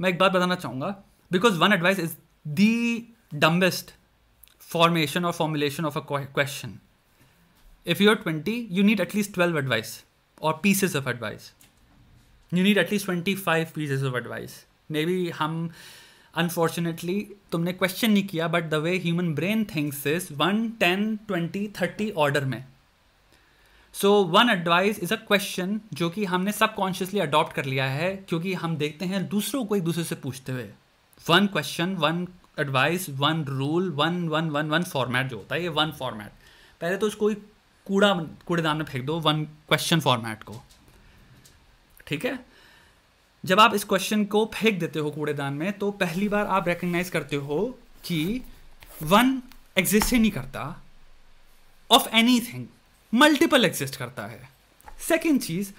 मैं एक बात बताना चाहूँगा because one advice is the dumbest formation और formulation of a question if you are twenty you need at least twelve advice और pieces of advice you need at least twenty five pieces of advice may be हम unfortunately तुमने question नहीं किया but the way human brain things is one ten twenty thirty order में so one advice is a question जो कि हमने subconsciously adopt कर लिया है क्योंकि हम देखते हैं दूसरों को एक दूसरे से पूछते हुए one question one advice one rule one one one one format जो होता है ये वन फॉर्मेट पहले तो उसको कूड़ा कूड़ेदान में फेंक दो वन क्वेश्चन फॉर्मेट को ठीक है जब आप इस क्वेश्चन को फेंक देते हो कूड़ेदान में तो पहली बार आप रिकग्नाइज करते हो कि वन एग्जिस्ट ही नहीं करता of anything multiple exist करता है सेकेंड चीज़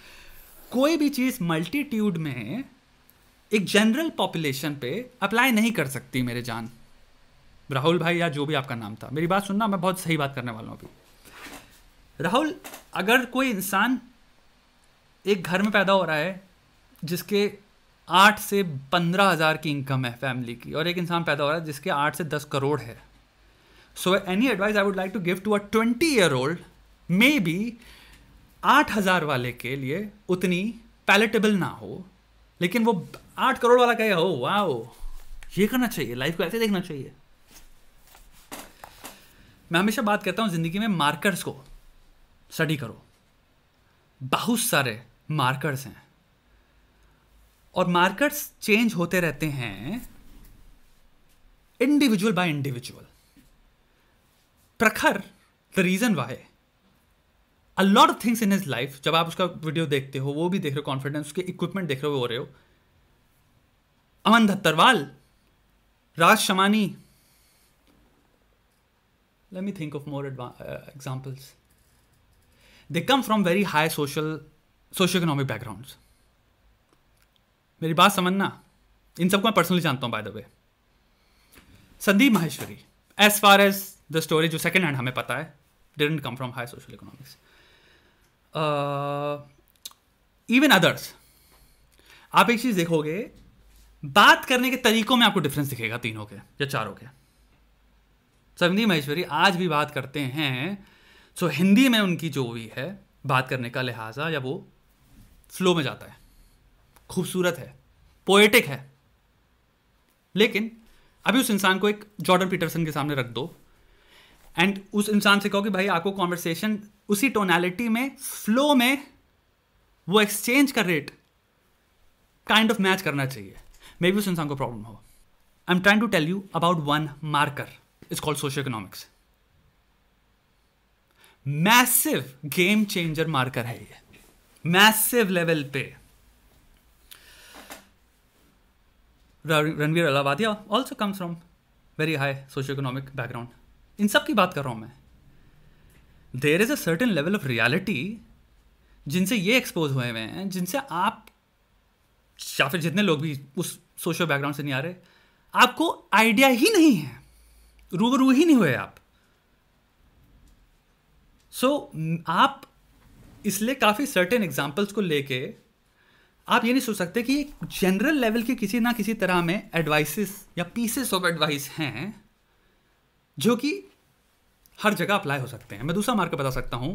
कोई भी चीज़ मल्टीट्यूड में एक जनरल पॉपुलेशन पे अप्लाई नहीं कर सकती मेरे जान राहुल भाई या जो भी आपका नाम था मेरी बात सुनना मैं बहुत सही बात करने वाला हूँ अभी राहुल अगर कोई इंसान एक घर में पैदा हो रहा है जिसके आठ से पंद्रह हज़ार की इनकम है फैमिली की और एक इंसान पैदा हो रहा है जिसके आठ से दस करोड़ है so any advice I would like to give to a twenty year old may be आठ हज़ार वाले के लिए उतनी पैलेटेबल ना हो लेकिन वो आठ करोड़ वाला कहे हो वाह ये करना चाहिए लाइफ को ऐसे देखना चाहिए मैं हमेशा बात करता हूं ज़िंदगी में मार्कर्स को स्टडी करो बहुत सारे मार्कर्स हैं और मार्कर्स चेंज होते रहते हैं individual by individual Prakhar the reason why a lot of things in his life जब आप उसका वीडियो देखते हो वो भी देख रहे हो कॉन्फिडेंस उसके इक्विपमेंट देख रहे हो रहे हो Aman Dhattarwal Raj Shamani let me think of more examples they come from very high social socio economic background मेरी बात समझना इन सबको मैं पर्सनली जानता हूं by the way Sandeep Maheshwari as far as the story जो सेकेंड हैंड हमें पता है didn't come from high social economics even others आप एक चीज़ देखोगे बात करने के तरीकों में आपको डिफरेंस दिखेगा तीनों के या चारों के समिति महेश्वरी आज भी बात करते हैं सो हिंदी में उनकी जो भी है बात करने का लिहाजा या वो फ्लो में जाता है खूबसूरत है पोएटिक है लेकिन अभी उस इंसान को एक जॉर्डन पीटरसन के सामने रख दो एंड उस इंसान से कहो कि भाई आपको कॉन्वर्सेशन उसी टोनैलिटी में फ्लो में वो एक्सचेंज का रेट काइंड ऑफ मैच करना चाहिए मे बी उस इंसान को प्रॉब्लम हो I am trying to tell you about one marker is called socio economics massive game changer marker है ये मैसिव लेवल पे Ranveer Allahbadia also comes from very high socio economic background इन सब की बात कर रहा हूं मैं there is a certain level of reality जिनसे ये एक्सपोज हुए हुए हैं जिनसे आप या फिर जितने लोग भी उस सोशल बैकग्राउंड से नहीं आ रहे आपको आइडिया ही नहीं है रूबरू ही नहीं हुए आप सो so, आप इसलिए काफ़ी सर्टेन एग्जाम्पल्स को लेके आप ये नहीं सोच सकते कि जनरल लेवल के किसी ना किसी तरह में एडवाइसेस या पीसेस ऑफ एडवाइस हैं जो कि हर जगह अप्लाई हो सकते हैं मैं दूसरा मार्कर बता सकता हूँ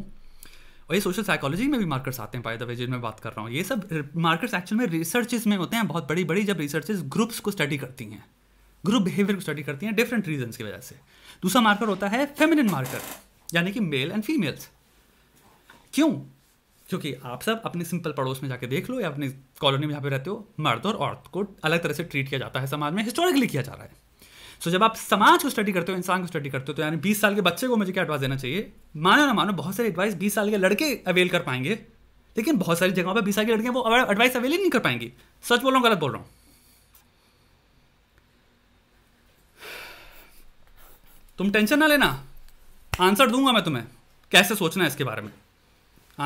और ये सोशल साइकोलॉजी में भी मार्कर्स आते हैं पाए द जिनमें मैं बात कर रहा हूँ ये सब मार्कर्स एक्चुअल में रिसर्चेज में होते हैं बहुत बड़ी बड़ी जब रिसर्चेज ग्रुप्स को स्टडी करती हैं ग्रुप बिहेवियर को स्टडी करती हैं डिफरेंट रीजन की वजह से दूसरा मार्कर होता है फेमिनिन मार्कर यानी कि मेल एंड फीमेल्स क्यों क्योंकि आप सब अपने सिंपल पड़ोस में जाके देख लो या अपने कॉलोनी में जहाँ पे रहते हो मर्द और औरत को अलग तरह से ट्रीट किया जाता है समाज में हिस्टोरिकली किया जा रहा है सो जब आप समाज को स्टडी करते हो इंसान को स्टडी करते हो तो यानी बीस साल के बच्चे को मुझे क्या एडवाइस देना चाहिए मानो ना मानो बहुत सारे एडवाइस बीस साल के लड़के अवेल कर पाएंगे लेकिन बहुत सारी जगहों पर बीस साल की लड़कियाँ वो एडवाइस अवेल ही नहीं कर पाएंगी सच बोल रहा हूँ गलत बोल रहा हूँ तुम टेंशन ना लेना आंसर दूंगा मैं तुम्हें कैसे सोचना है इसके बारे में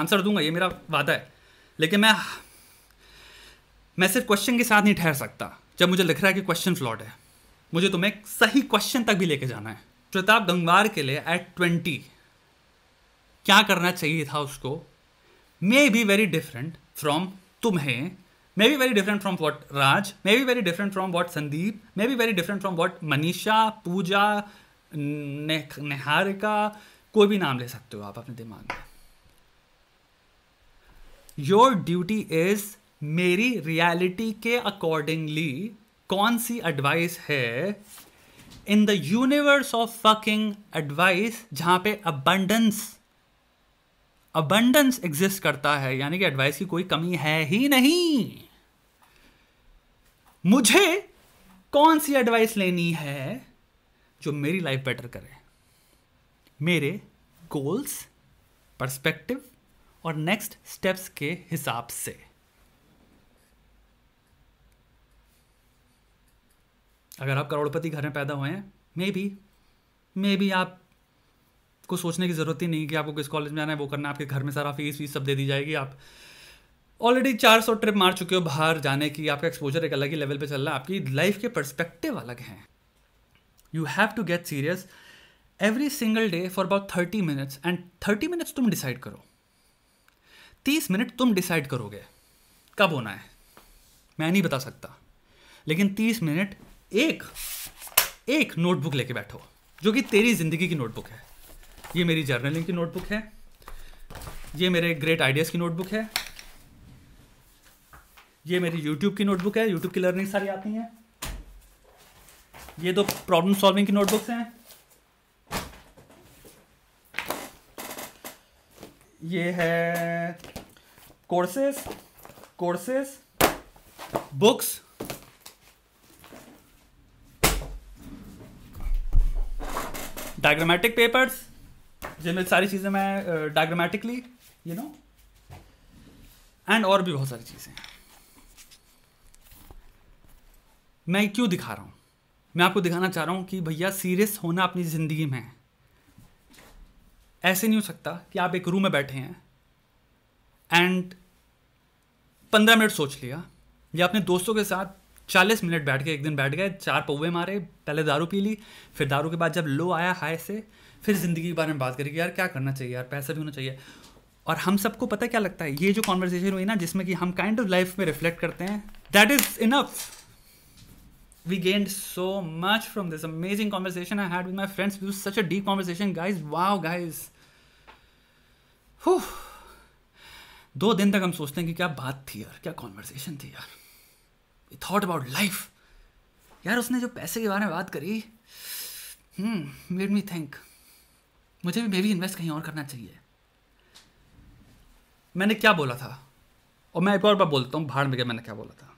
आंसर दूंगा ये मेरा वादा है लेकिन मैं मैं सिर्फ क्वेश्चन के साथ नहीं ठहर सकता जब मुझे लिख रहा है कि क्वेश्चन फ्लॉट है मुझे तुम्हें सही क्वेश्चन तक भी लेके जाना है प्रताप गंगवार के लिए एट ट्वेंटी क्या करना चाहिए था उसको may be very different from तुम्हें may be very different from what Raj may be very different from what Sandeep may be very different from what Manisha Pooja Niharika कोई भी नाम ले सकते हो आप अपने दिमाग में योर ड्यूटी इज मेरी रियलिटी के अकॉर्डिंगली कौन सी एडवाइस है in the universe of fucking advice जहां पे अबंडेंस अबंडेंस एग्जिस्ट करता है यानी कि एडवाइस की कोई कमी है ही नहीं मुझे कौन सी एडवाइस लेनी है जो मेरी लाइफ बेटर करे मेरे गोल्स पर्सपेक्टिव और नेक्स्ट स्टेप्स के हिसाब से अगर आप करोड़पति घर में पैदा हुए हैं मे बी मे बी आप को सोचने की ज़रूरत ही नहीं कि आपको किस कॉलेज में आना है वो करना है आपके घर में सारा फीस वीस सब दे दी जाएगी आप ऑलरेडी 400 ट्रिप मार चुके हो बाहर जाने की आपका एक्सपोजर एक अलग ही लेवल पे चल रहा है आपकी लाइफ के परस्पेक्टिव अलग हैं you have to get serious every single day for about thirty minutes and thirty minutes तुम डिसाइड करो तीस मिनट तुम डिसाइड करोगे कब होना है मैं नहीं बता सकता लेकिन तीस मिनट एक एक नोटबुक लेके बैठो जो कि तेरी ज़िंदगी की नोटबुक है ये मेरी जर्नलिंग की नोटबुक है ये मेरे ग्रेट आइडियाज़ की नोटबुक है ये मेरी यूट्यूब की नोटबुक है यूट्यूब की लर्निंग सारी आती हैं ये दो प्रॉब्लम सॉल्विंग की नोटबुक्स हैं ये है courses courses books diagrammatic papers जिनमें सारी चीज़ें मैं डायग्रामेटिकली यू नो एंड और भी बहुत सारी चीज़ें मैं क्यों दिखा रहा हूँ मैं आपको दिखाना चाह रहा हूँ कि भैया सीरियस होना अपनी ज़िंदगी में ऐसे नहीं हो सकता कि आप एक रूम में बैठे हैं एंड पंद्रह मिनट सोच लिया या अपने दोस्तों के साथ चालीस मिनट बैठ के एक दिन बैठ गए चार पौवे मारे पहले दारू पी ली फिर दारू के बाद जब लो आया हाई से फिर ज़िंदगी के बारे में बात करी कि यार क्या करना चाहिए यार पैसा भी होना चाहिए और हम सबको पता क्या लगता है ये जो कॉन्वर्जेशन हुई ना जिसमें कि हम काइंड ऑफ लाइफ में रिफ्लेक्ट करते हैं that is enough we gain so much from this amazing conversation I had with my friends It was such a deep conversation, guys. दो दिन तक हम सोचते हैं कि क्या बात थी यार क्या कॉन्वर्सेशन थी यार थॉट अबाउट लाइफ यार उसने जो पैसे के बारे में बात करी मेड मी थिंक मुझे भी मे भी इन्वेस्ट कहीं और करना चाहिए मैंने क्या बोला था और मैं एक और बार बोलता हूँ भाड़ में गया मैंने क्या बोला था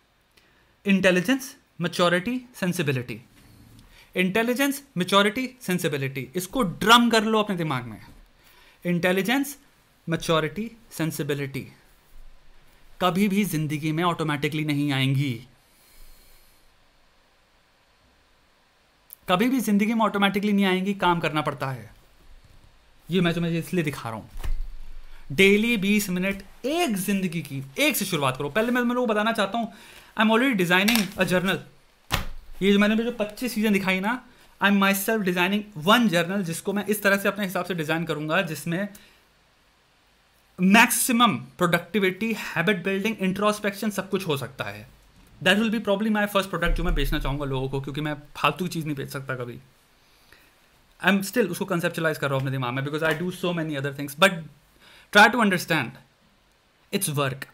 intelligence maturity sensibility intelligence maturity sensibility इसको ड्रम कर लो अपने दिमाग में इंटेलिजेंस मच्योरिटी सेंसिबिलिटी कभी भी जिंदगी में ऑटोमेटिकली नहीं आएंगी कभी भी ज़िंदगी में ऑटोमेटिकली नहीं आएंगी काम करना पड़ता है ये मैं तुम्हें इसलिए दिखा रहा हूं डेली बीस मिनट एक ज़िंदगी की एक से शुरुआत करो पहले मैं तुम्हें बताना चाहता हूं I am already designing a journal ये जो मैंने जो पच्चीस चीज़ें दिखाई ना I am myself designing one journal जिसको मैं इस तरह से अपने हिसाब से डिज़ाइन करूंगा जिसमें maximum productivity habit building introspection सब कुछ हो सकता है that will be probably my first product जो मैं बेचना चाहूंगा लोगों को क्योंकि मैं फालतू चीज़ नहीं बेच सकता कभी आई एम स्टिल उसको कंसेप्चुलाइज कर रहा हूँ अपने दिमाग में because I do so many other things but try to understand it's work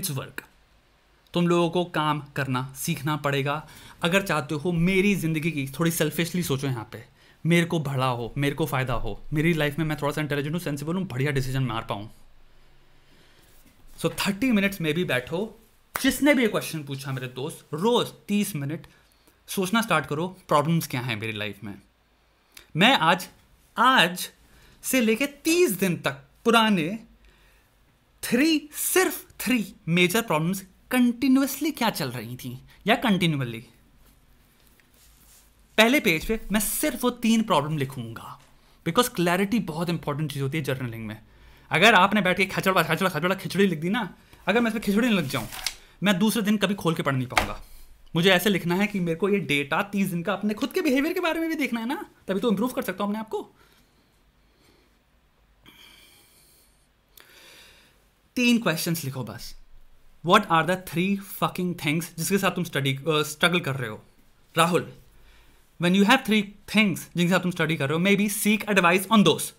it's work तुम लोगों को काम करना सीखना पड़ेगा अगर चाहते हो मेरी ज़िंदगी की थोड़ी सेल्फिशली सोचो यहाँ पे मेरे को भला हो मेरे को फ़ायदा हो मेरी लाइफ में मैं थोड़ा सा इंटेलिजेंट हूँ सेंसिबल हूँ बढ़िया डिसीजन मार पाऊँ सो थर्टी मिनट्स में भी बैठो जिसने भी ये क्वेश्चन पूछा मेरे दोस्त रोज तीस मिनट सोचना स्टार्ट करो प्रॉब्लम्स क्या हैं मेरी लाइफ में मैं आज आज से लेके तीस दिन तक पुराने थ्री सिर्फ थ्री मेजर प्रॉब्लम्स कंटिन्यूसली क्या चल रही थी या कंटिन्यूअली पहले पेज पे मैं सिर्फ वो तीन प्रॉब्लम लिखूंगा बिकॉज क्लैरिटी बहुत इंपॉर्टेंट चीज़ होती है जर्नलिंग में अगर आपने बैठ के खचड़ा खचड़ा खचड़ा खिचड़ी लिख दी ना अगर मैं इसमें खिचड़ी लग जाऊँ मैं दूसरे दिन कभी खोल के पढ़ नहीं पाऊंगा मुझे ऐसे लिखना है कि मेरे को ये डेटा तीस दिन का अपने खुद के बिहेवियर के बारे में भी देखना है ना तभी तो इंप्रूव कर सकता हूं अपने आपको तीन क्वेश्चंस लिखो बस what are the three fucking things जिसके साथ तुम स्टडी स्ट्रगल कर रहे हो Rahul when you have three things जिनके साथ तुम स्टडी कर रहे हो may be seek advice on those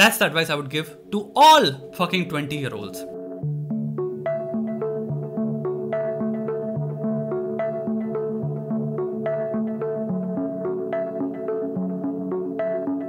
that's the advice I would give to all fucking twenty year olds